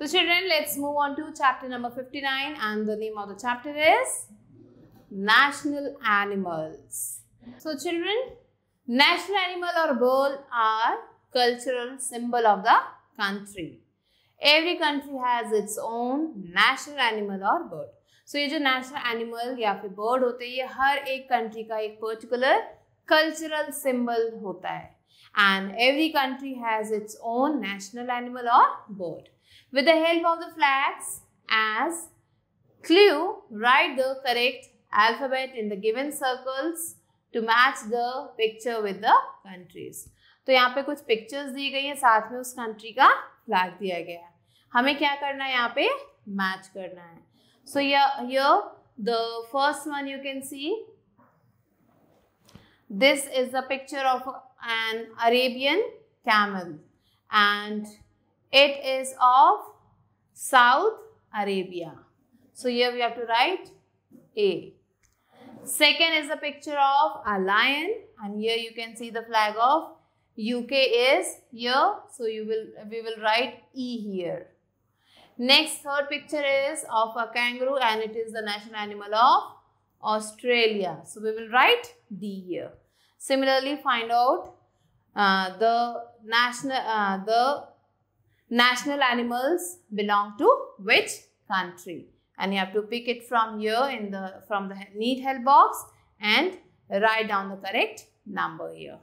So children, let's move on to chapter number 59 and the name of the chapter is National Animals. So children, national animal or bird are cultural symbol of the country. Every country has its own national animal or bird. so, ये जो national animal या फिर bird होते हैं ये हर एक country का एक particular cultural symbol होता है And every country has its own national animal or bird. With the help of the flags as clue, write the correct alphabet in the given circles to match the picture with the countries. तो यहाँ पे कुछ pictures दी गई हैं साथ में उस country का फ्लैग दिया गया है हमें क्या करना है यहाँ पे मैच करना है सो यर an Arabian camel and it is of South Arabia. So here we have to write A. Second is a picture of a lion and here you can see the flag of UK is here. So you will we will write E here. Next third picture is of a kangaroo and it is the national animal of Australia. So we will write D here. Similarly find out uh, the national uh, the national animals belong to which country and you have to pick it from here in the from the need help box and write down the correct number here